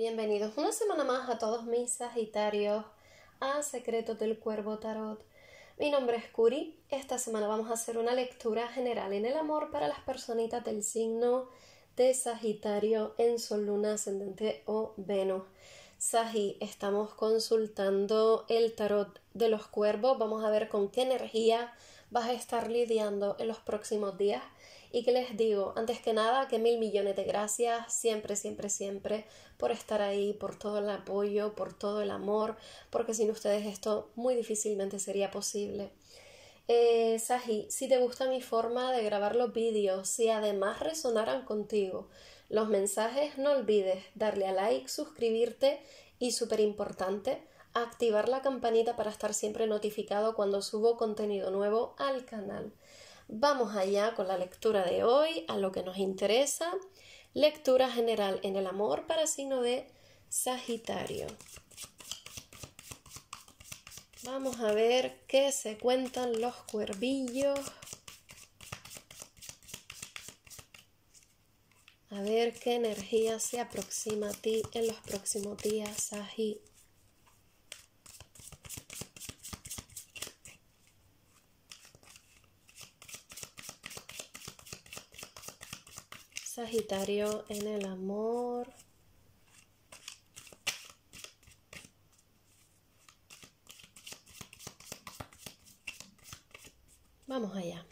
Bienvenidos una semana más a todos mis Sagitarios a Secretos del Cuervo Tarot. Mi nombre es Curi. Esta semana vamos a hacer una lectura general en el amor para las personitas del signo de Sagitario en Sol, Luna, Ascendente o Venus. Sagi, estamos consultando el tarot de los cuervos. Vamos a ver con qué energía vas a estar lidiando en los próximos días ¿Y que les digo? Antes que nada, que mil millones de gracias siempre, siempre, siempre por estar ahí, por todo el apoyo, por todo el amor, porque sin ustedes esto muy difícilmente sería posible. Eh, Saji, si te gusta mi forma de grabar los vídeos, si además resonaran contigo los mensajes, no olvides darle a like, suscribirte y, súper importante, activar la campanita para estar siempre notificado cuando subo contenido nuevo al canal. Vamos allá con la lectura de hoy, a lo que nos interesa. Lectura general en el amor para signo de Sagitario. Vamos a ver qué se cuentan los cuervillos. A ver qué energía se aproxima a ti en los próximos días, Sagitario. Sagitario en el amor. Vamos allá.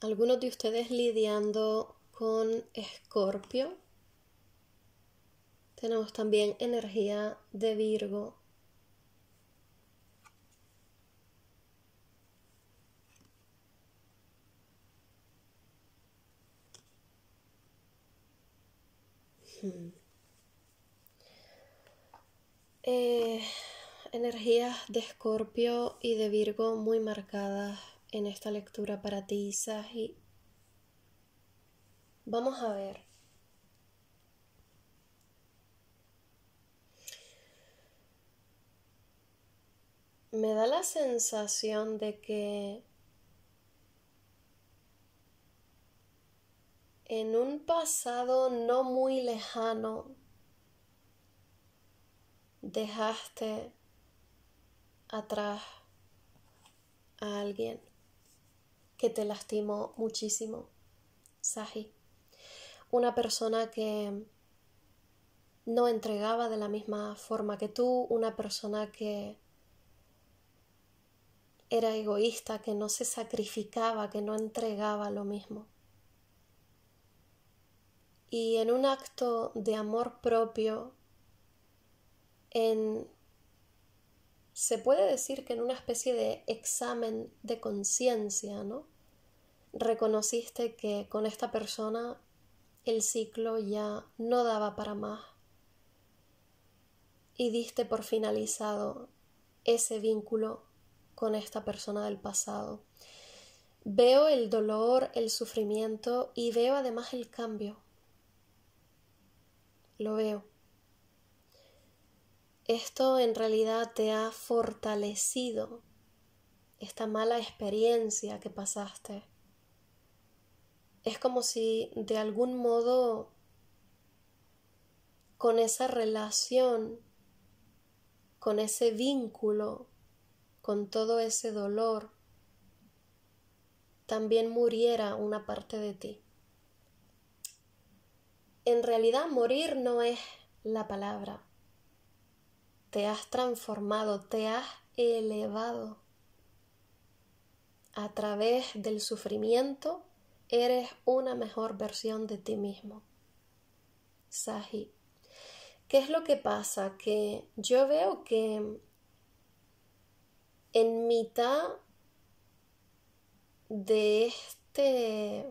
Algunos de ustedes lidiando con Escorpio. Tenemos también energía de Virgo Mm. Eh, energías de Escorpio y de Virgo muy marcadas en esta lectura para ti, Sagi. Vamos a ver. Me da la sensación de que en un pasado no muy lejano dejaste atrás a alguien que te lastimó muchísimo, Saji. Una persona que no entregaba de la misma forma que tú, una persona que era egoísta, que no se sacrificaba, que no entregaba lo mismo y en un acto de amor propio, en se puede decir que en una especie de examen de conciencia, ¿no? Reconociste que con esta persona el ciclo ya no daba para más y diste por finalizado ese vínculo con esta persona del pasado. Veo el dolor, el sufrimiento y veo además el cambio lo veo. Esto en realidad te ha fortalecido esta mala experiencia que pasaste. Es como si de algún modo con esa relación, con ese vínculo, con todo ese dolor, también muriera una parte de ti en realidad morir no es la palabra. Te has transformado, te has elevado. A través del sufrimiento eres una mejor versión de ti mismo. Saji, ¿qué es lo que pasa? Que yo veo que en mitad de este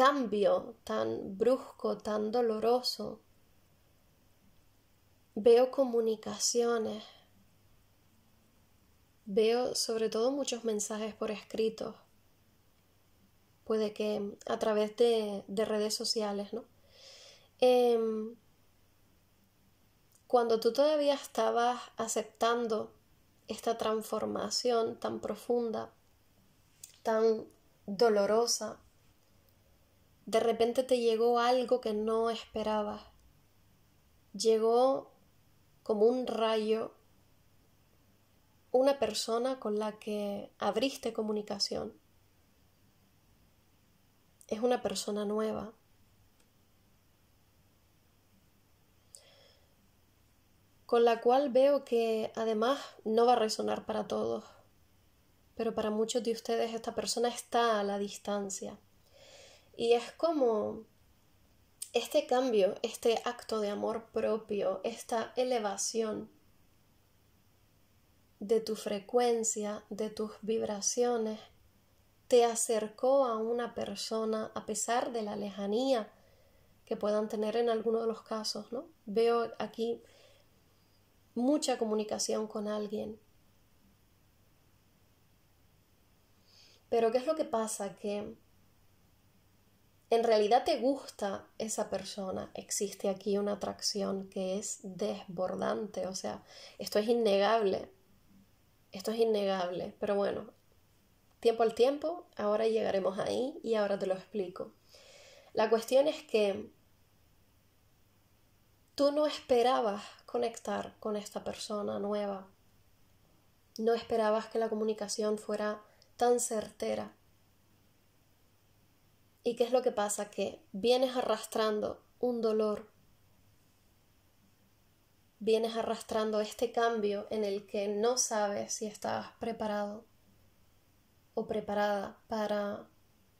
cambio tan brusco, tan doloroso, veo comunicaciones, veo sobre todo muchos mensajes por escrito, puede que a través de, redes sociales, ¿no? Em, cuando tú todavía estabas aceptando esta transformación tan profunda, tan dolorosa, de repente te llegó algo que no esperabas. Llegó como un rayo una persona con la que abriste comunicación. Es una persona nueva. con la cual veo que además no va a resonar para todos, pero para muchos de ustedes esta persona está a la distancia. Y es como este cambio, este acto de amor propio, esta elevación de tu frecuencia, de tus vibraciones, te acercó a una persona a pesar de la lejanía que puedan tener en alguno de los casos, ¿no? Veo aquí mucha comunicación con alguien. Pero ¿qué es lo que pasa? Que en realidad te gusta esa persona, existe aquí una atracción que es desbordante, o sea, esto es innegable, esto es innegable, pero bueno, tiempo al tiempo, ahora llegaremos ahí y ahora te lo explico. La cuestión es que tú no esperabas conectar con esta persona nueva, no esperabas que la comunicación fuera tan certera, ¿Y qué es lo que pasa? Que vienes arrastrando un dolor, vienes arrastrando este cambio en el que no sabes si estás preparado o preparada para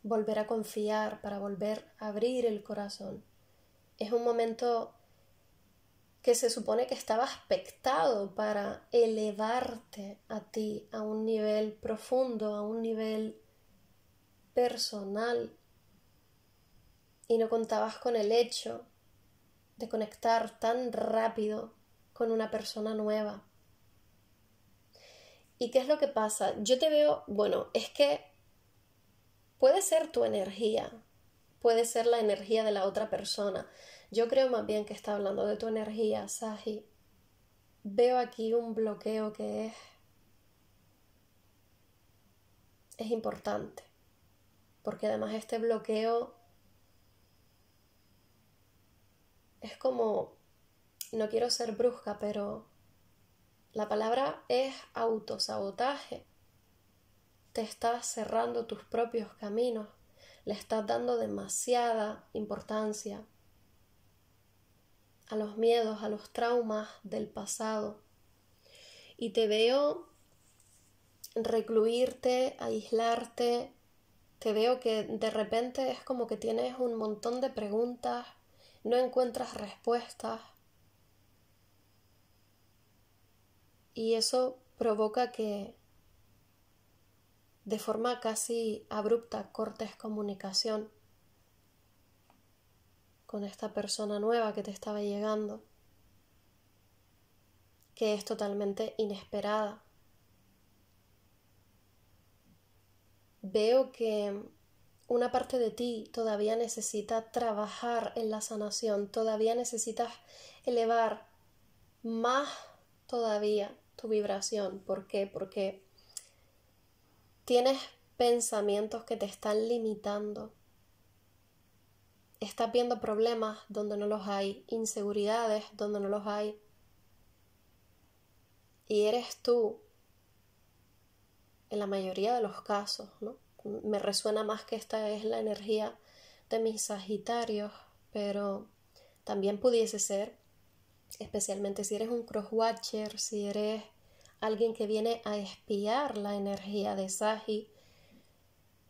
volver a confiar, para volver a abrir el corazón. Es un momento que se supone que estaba expectado para elevarte a ti a un nivel profundo, a un nivel personal, y no contabas con el hecho de conectar tan rápido con una persona nueva. ¿Y qué es lo que pasa? Yo te veo, bueno, es que puede ser tu energía, puede ser la energía de la otra persona. Yo creo más bien que está hablando de tu energía, Saji. Veo aquí un bloqueo que es es importante, porque además este bloqueo es como, no quiero ser brusca, pero la palabra es autosabotaje. Te estás cerrando tus propios caminos, le estás dando demasiada importancia a los miedos, a los traumas del pasado. Y te veo recluirte, aislarte, te veo que de repente es como que tienes un montón de preguntas no encuentras respuestas. Y eso provoca que de forma casi abrupta cortes comunicación con esta persona nueva que te estaba llegando, que es totalmente inesperada. Veo que una parte de ti todavía necesita trabajar en la sanación, todavía necesitas elevar más todavía tu vibración. ¿Por qué? Porque tienes pensamientos que te están limitando. Estás viendo problemas donde no los hay, inseguridades donde no los hay. Y eres tú, en la mayoría de los casos, ¿no? me resuena más que esta es la energía de mis Sagitarios, pero también pudiese ser, especialmente si eres un crosswatcher, si eres alguien que viene a espiar la energía de Sagi,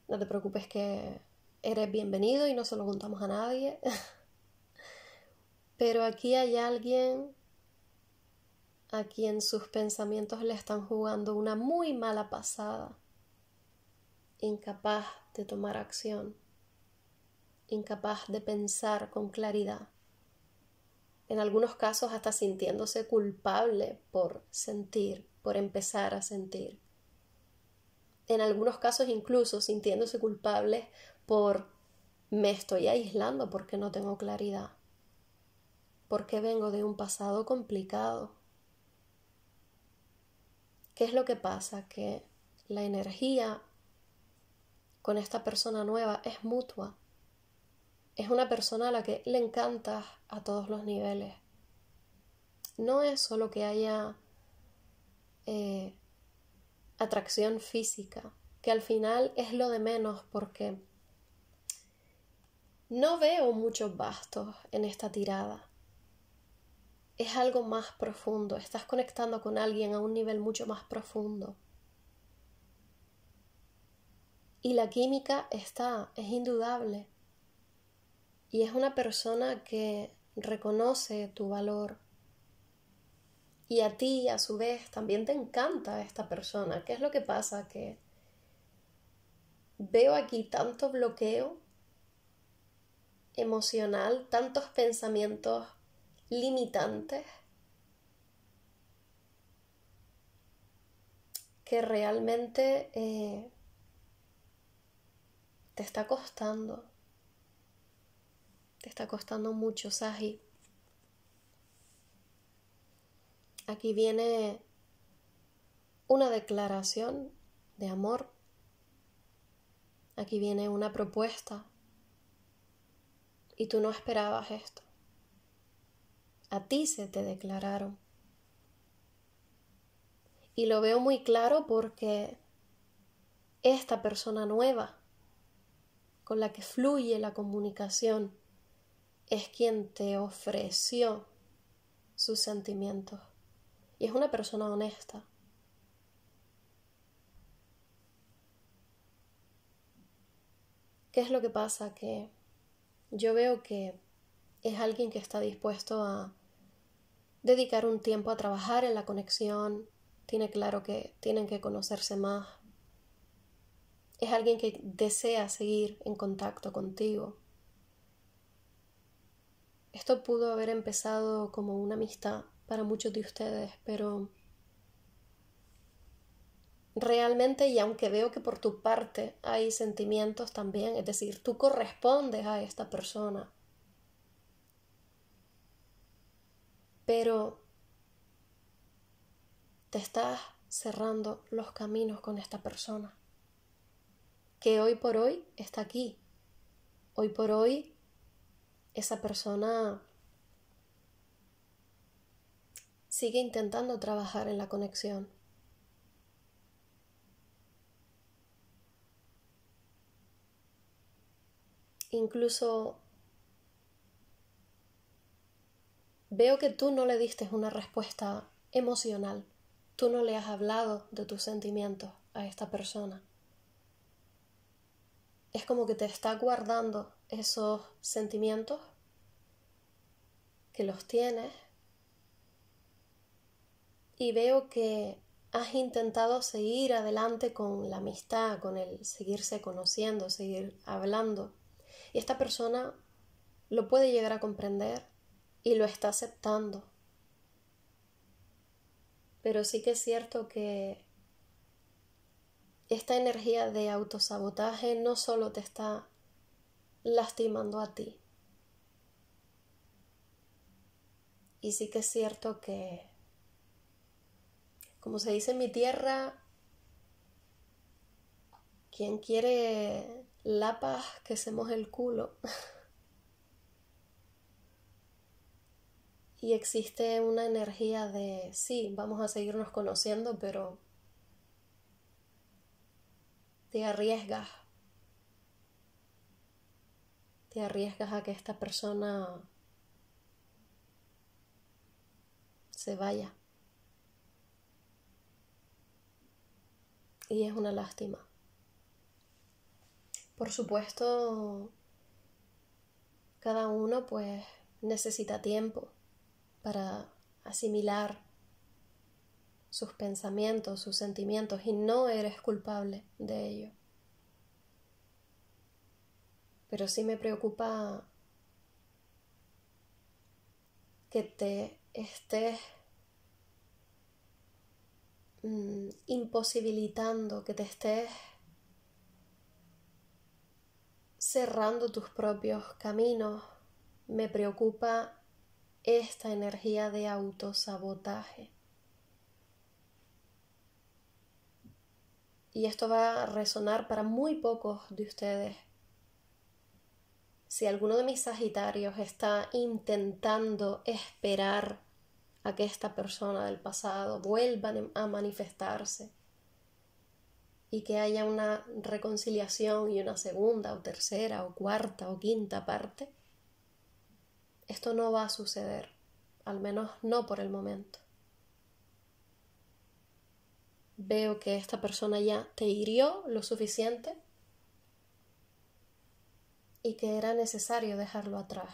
no te preocupes que eres bienvenido y no se lo contamos a nadie. pero aquí hay alguien a quien sus pensamientos le están jugando una muy mala pasada incapaz de tomar acción, incapaz de pensar con claridad, en algunos casos hasta sintiéndose culpable por sentir, por empezar a sentir, en algunos casos incluso sintiéndose culpable por me estoy aislando porque no tengo claridad, porque vengo de un pasado complicado. ¿Qué es lo que pasa? Que la energía con esta persona nueva es mutua. Es una persona a la que le encanta a todos los niveles. No es solo que haya eh, atracción física, que al final es lo de menos porque no veo muchos bastos en esta tirada. Es algo más profundo, estás conectando con alguien a un nivel mucho más profundo. Y la química está, es indudable. Y es una persona que reconoce tu valor. Y a ti, a su vez, también te encanta esta persona. ¿Qué es lo que pasa? Que veo aquí tanto bloqueo emocional, tantos pensamientos limitantes, que realmente eh, te está costando. Te está costando mucho, Saji. Aquí viene una declaración de amor. Aquí viene una propuesta. Y tú no esperabas esto. A ti se te declararon. Y lo veo muy claro porque esta persona nueva con la que fluye la comunicación es quien te ofreció sus sentimientos. Y es una persona honesta. ¿Qué es lo que pasa? Que yo veo que es alguien que está dispuesto a dedicar un tiempo a trabajar en la conexión, tiene claro que tienen que conocerse más, es alguien que desea seguir en contacto contigo. Esto pudo haber empezado como una amistad para muchos de ustedes, pero realmente, y aunque veo que por tu parte hay sentimientos también, es decir, tú correspondes a esta persona, pero te estás cerrando los caminos con esta persona que hoy por hoy está aquí. Hoy por hoy esa persona sigue intentando trabajar en la conexión. Incluso veo que tú no le diste una respuesta emocional, tú no le has hablado de tus sentimientos a esta persona es como que te está guardando esos sentimientos que los tienes y veo que has intentado seguir adelante con la amistad, con el seguirse conociendo, seguir hablando. Y esta persona lo puede llegar a comprender y lo está aceptando. Pero sí que es cierto que esta energía de autosabotaje no solo te está lastimando a ti. Y sí que es cierto que, como se dice en mi tierra, quien quiere la que se moje el culo. y existe una energía de, sí, vamos a seguirnos conociendo, pero te arriesgas. Te arriesgas a que esta persona se vaya. Y es una lástima. Por supuesto, cada uno pues necesita tiempo para asimilar sus pensamientos, sus sentimientos, y no eres culpable de ello. Pero sí me preocupa que te estés mm, imposibilitando, que te estés cerrando tus propios caminos. Me preocupa esta energía de autosabotaje. y esto va a resonar para muy pocos de ustedes. Si alguno de mis Sagitarios está intentando esperar a que esta persona del pasado vuelva a manifestarse y que haya una reconciliación y una segunda o tercera o cuarta o quinta parte, esto no va a suceder, al menos no por el momento veo que esta persona ya te hirió lo suficiente y que era necesario dejarlo atrás.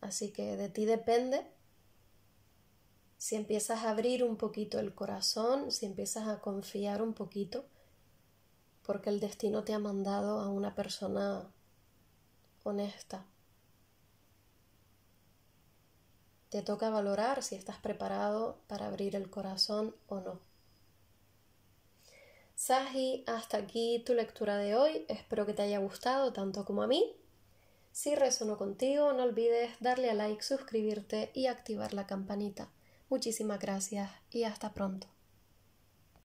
Así que de ti depende si empiezas a abrir un poquito el corazón, si empiezas a confiar un poquito, porque el destino te ha mandado a una persona honesta. Te toca valorar si estás preparado para abrir el corazón o no. Saji, hasta aquí tu lectura de hoy. Espero que te haya gustado tanto como a mí. Si resonó contigo, no olvides darle a like, suscribirte y activar la campanita. Muchísimas gracias y hasta pronto.